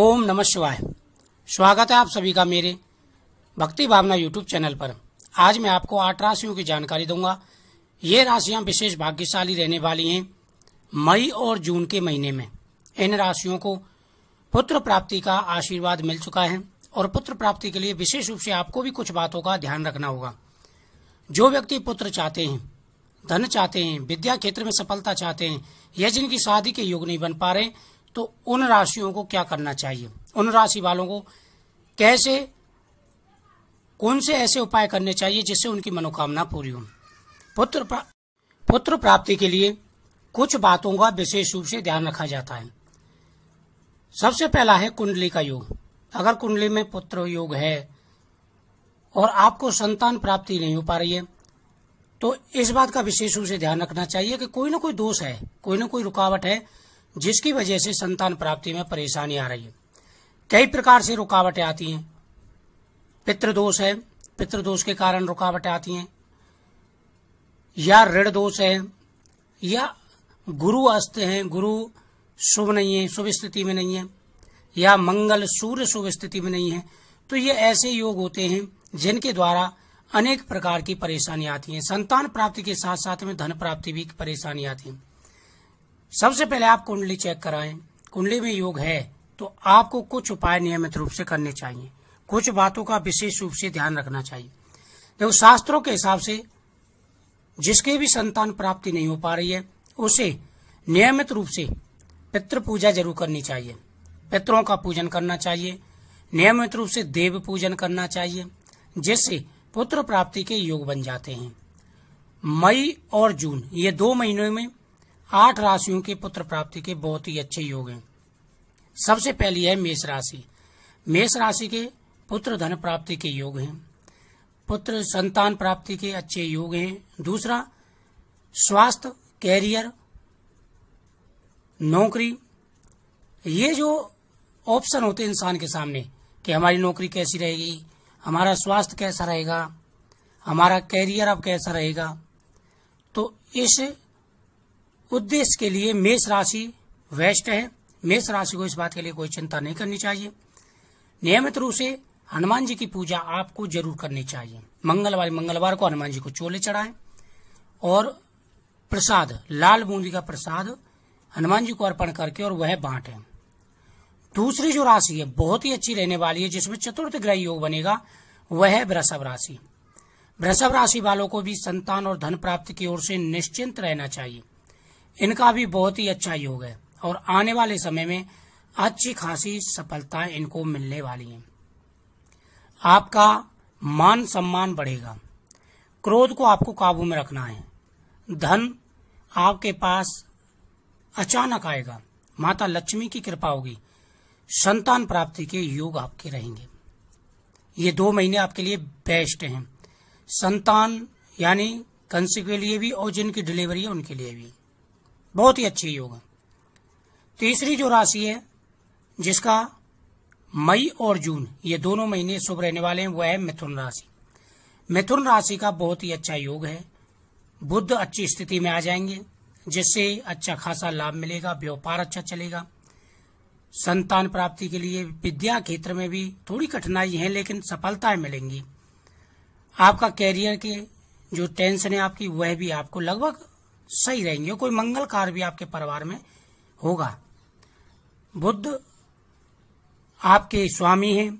ओम नमः शिवाय स्वागत है आप सभी का मेरे भक्ति भावना यूट्यूब चैनल पर आज मैं आपको आठ राशियों की जानकारी दूंगा ये राशियां विशेष भाग्यशाली रहने वाली हैं मई और जून के महीने में इन राशियों को पुत्र प्राप्ति का आशीर्वाद मिल चुका है और पुत्र प्राप्ति के लिए विशेष रूप से आपको भी कुछ बातों का ध्यान रखना होगा जो व्यक्ति पुत्र चाहते हैं धन चाहते हैं विद्या क्षेत्र में सफलता चाहते हैं या जिनकी शादी के योग नहीं बन पा रहे तो उन राशियों को क्या करना चाहिए उन राशि वालों को कैसे कौन से ऐसे उपाय करने चाहिए जिससे उनकी मनोकामना पूरी हो पुत्र प्रा, पुत्र प्राप्ति के लिए कुछ बातों का विशेष रूप से ध्यान रखा जाता है सबसे पहला है कुंडली का योग अगर कुंडली में पुत्र योग है और आपको संतान प्राप्ति नहीं हो पा रही है तो इस बात का विशेष रूप से ध्यान रखना चाहिए कि कोई ना कोई दोष है कोई ना कोई रुकावट है जिसकी वजह से संतान प्राप्ति में परेशानी आ रही है कई प्रकार से रुकावटें आती हैं पितृदोष है पितृदोष के कारण रुकावटें आती हैं या ऋण दोष है या गुरु अस्त है गुरु शुभ नहीं है शुभ स्थिति में नहीं है या मंगल सूर्य शुभ स्थिति में नहीं है तो ये ऐसे योग होते हैं जिनके द्वारा अनेक प्रकार की परेशानी आती है संतान प्राप्ति के साथ साथ में धन प्राप्ति भी परेशानी आती है सबसे पहले आप कुंडली चेक कराएं कुंडली में योग है तो आपको कुछ उपाय नियमित रूप से करने चाहिए कुछ बातों का विशेष रूप से ध्यान रखना चाहिए देखो शास्त्रों के हिसाब से जिसके भी संतान प्राप्ति नहीं हो पा रही है उसे नियमित रूप से पितृ पूजा जरूर करनी चाहिए पितरों का पूजन करना चाहिए नियमित रूप से देव पूजन करना चाहिए जिससे पुत्र प्राप्ति के योग बन जाते हैं मई और जून ये दो महीनों में आठ राशियों के पुत्र प्राप्ति के बहुत ही अच्छे योग हैं सबसे पहली है मेष राशि मेष राशि के पुत्र धन प्राप्ति के योग हैं पुत्र संतान प्राप्ति के अच्छे योग हैं दूसरा स्वास्थ्य कैरियर नौकरी ये जो ऑप्शन होते हैं इंसान के सामने कि हमारी नौकरी कैसी रहेगी हमारा स्वास्थ्य कैसा रहेगा हमारा कैरियर अब कैसा रहेगा तो इस उद्देश्य के लिए मेष राशि वेस्ट है मेष राशि को इस बात के लिए कोई चिंता नहीं करनी चाहिए नियमित रूप से हनुमान जी की पूजा आपको जरूर करनी चाहिए मंगलवार मंगलवार को हनुमान जी को चोले चढ़ाए और प्रसाद लाल बूंदी का प्रसाद हनुमान जी को अर्पण करके और वह बांटे दूसरी जो राशि है बहुत ही अच्छी रहने वाली है जिसमें चतुर्थ ग्रह योग बनेगा वह है वृषभ राशि वृषभ राशि वालों को भी संतान और धन प्राप्ति की ओर से निश्चिंत रहना चाहिए इनका भी बहुत ही अच्छा योग है और आने वाले समय में अच्छी खासी सफलताएं इनको मिलने वाली है आपका मान सम्मान बढ़ेगा क्रोध को आपको काबू में रखना है धन आपके पास अचानक आएगा माता लक्ष्मी की कृपा होगी संतान प्राप्ति के योग आपके रहेंगे ये दो महीने आपके लिए बेस्ट हैं संतान यानी कंस के लिए भी और जिनकी डिलीवरी है उनके लिए भी बहुत ही अच्छे योग है तीसरी जो राशि है जिसका मई और जून ये दोनों महीने शुभ रहने वाले हैं वह है मिथुन राशि मिथुन राशि का बहुत ही अच्छा योग है बुद्ध अच्छी स्थिति में आ जाएंगे जिससे अच्छा खासा लाभ मिलेगा व्यापार अच्छा चलेगा संतान प्राप्ति के लिए विद्या क्षेत्र में भी थोड़ी कठिनाई है लेकिन सफलताएं मिलेंगी आपका कैरियर के जो टेंशन है आपकी वह भी आपको लगभग सही रहेंगे कोई मंगल कार्य भी आपके परिवार में होगा बुद्ध आपके स्वामी हैं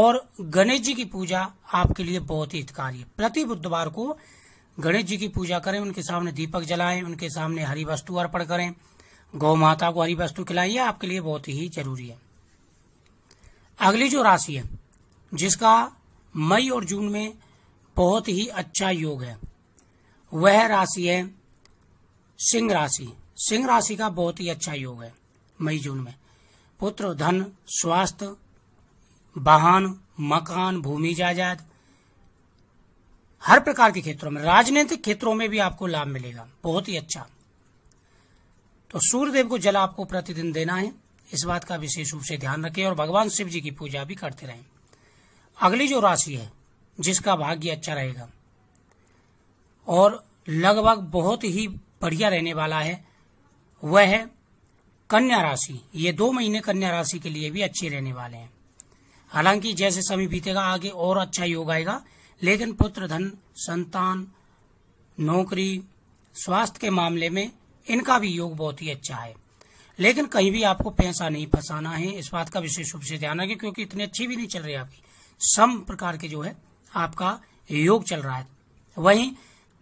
और गणेश जी की पूजा आपके लिए बहुत ही हितकारी है प्रति बुधवार को गणेश जी की पूजा करें उनके सामने दीपक जलाएं उनके सामने हरी वस्तु अर्पण करें गौ माता को हरी वस्तु खिलाइए आपके लिए बहुत ही जरूरी है अगली जो राशि है जिसका मई और जून में बहुत ही अच्छा योग है वह राशि है सिंह राशि सिंह राशि का बहुत ही अच्छा योग है मई जून में पुत्र धन स्वास्थ्य वाहन मकान भूमि जायदाद हर प्रकार के क्षेत्रों में राजनीतिक क्षेत्रों में भी आपको लाभ मिलेगा बहुत ही अच्छा तो सूर्यदेव को जल आपको प्रतिदिन देना है इस बात का विशेष रूप से ध्यान रखें और भगवान शिव जी की पूजा भी करते रहें अगली जो राशि है जिसका भाग्य अच्छा रहेगा और लगभग बहुत ही बढ़िया रहने वाला है वह है कन्या राशि ये दो महीने कन्या राशि के लिए भी अच्छे रहने वाले हैं हालांकि जैसे समय बीतेगा आगे और अच्छा योग आएगा लेकिन पुत्र धन संतान नौकरी स्वास्थ्य के मामले में इनका भी योग बहुत ही अच्छा है लेकिन कहीं भी आपको पैसा नहीं फंसाना है इस बात का विशेष रूप से ध्यान रखें क्योंकि इतनी अच्छी भी नहीं चल रही आपकी सम प्रकार के जो है आपका योग चल रहा है वहीं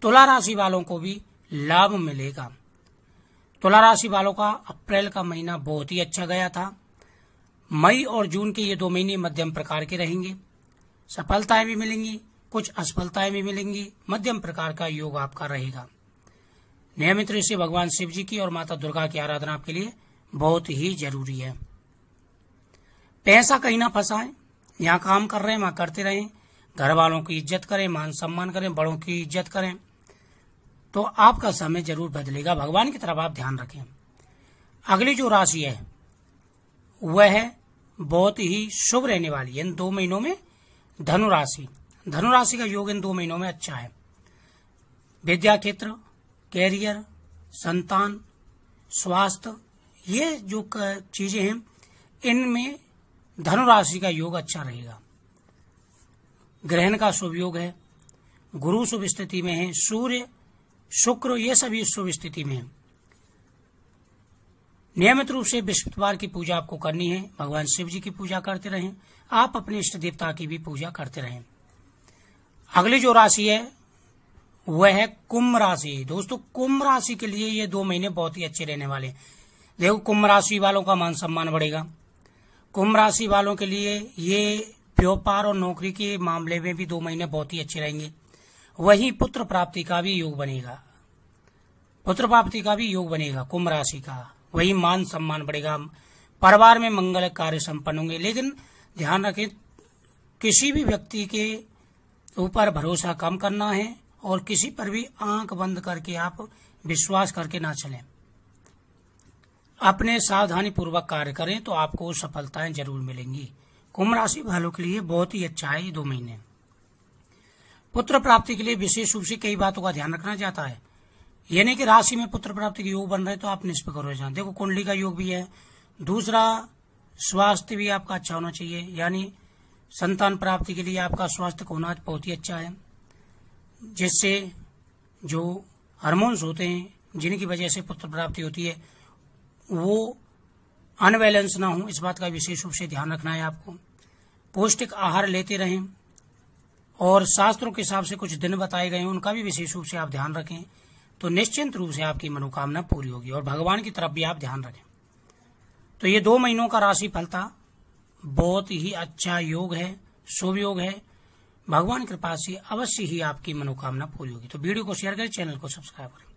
तुला राशि वालों को भी लाभ मिलेगा तुला राशि वालों का अप्रैल का महीना बहुत ही अच्छा गया था मई और जून के ये दो महीने मध्यम प्रकार के रहेंगे सफलताएं भी मिलेंगी कुछ असफलताएं भी मिलेंगी मध्यम प्रकार का योग आपका रहेगा नियमित रूप से भगवान शिव जी की और माता दुर्गा की आराधना आपके लिए बहुत ही जरूरी है पैसा कहीं ना फंसाएं यहाँ काम कर रहे हैं वहां करते रहें घर वालों की इज्जत करें मान सम्मान करें बड़ों की इज्जत करें तो आपका समय जरूर बदलेगा भगवान की तरफ आप ध्यान रखें अगली जो राशि है वह बहुत ही शुभ रहने वाली है इन दो महीनों में धनु राशि धनु राशि का योग इन दो महीनों में अच्छा है विद्या क्षेत्र कैरियर संतान स्वास्थ्य ये जो चीजें हैं इनमें धनु राशि का योग अच्छा रहेगा ग्रहण का शुभ योग है गुरु शुभ स्थिति में है सूर्य शुक्र ये सभी इस शुभ स्थिति में है नियमित रूप से बृहस्पतिवार की पूजा आपको करनी है भगवान शिव जी की पूजा करते रहें आप अपने इष्ट देवता की भी पूजा करते रहें अगली जो राशि है वह है कुंभ राशि दोस्तों कुंभ राशि के लिए ये दो महीने बहुत ही अच्छे रहने वाले देखो कुंभ राशि वालों का मान सम्मान बढ़ेगा कुंभ राशि वालों के लिए ये व्यापार और नौकरी के मामले में भी दो महीने बहुत ही अच्छे रहेंगे वही पुत्र प्राप्ति का भी योग बनेगा पुत्र प्राप्ति का भी योग बनेगा कुंभ राशि का वही मान सम्मान बढ़ेगा परिवार में मंगल कार्य संपन्न होंगे लेकिन ध्यान रखें किसी भी व्यक्ति के ऊपर भरोसा कम करना है और किसी पर भी आंख बंद करके आप विश्वास करके ना चलें अपने सावधानी पूर्वक कार्य करें तो आपको सफलताएं जरूर मिलेंगी कुंभ राशि वालों के लिए बहुत ही अच्छा है ये दो महीने पुत्र प्राप्ति के लिए विशेष रूप से कई बातों का ध्यान रखना चाहता है यानी कि राशि में पुत्र प्राप्ति के योग बन रहे तो आप निष्पक हो जाए देखो कुंडली का योग भी है दूसरा स्वास्थ्य भी आपका अच्छा होना चाहिए यानी संतान प्राप्ति के लिए आपका स्वास्थ्य होना बहुत ही अच्छा है जिससे जो हार्मोन्स होते हैं जिनकी वजह से पुत्र प्राप्ति होती है वो अनबैलेंस ना हो इस बात का विशेष रूप से ध्यान रखना है आपको पौष्टिक आहार लेते रहें और शास्त्रों के हिसाब से कुछ दिन बताए गए हैं उनका भी विशेष रूप से आप ध्यान रखें तो निश्चिंत रूप से आपकी मनोकामना पूरी होगी और भगवान की तरफ भी आप ध्यान रखें तो ये दो महीनों का राशि फलता बहुत ही अच्छा योग है शुभ योग है भगवान कृपा से अवश्य ही आपकी मनोकामना पूरी होगी तो वीडियो को शेयर करें चैनल को सब्सक्राइब करें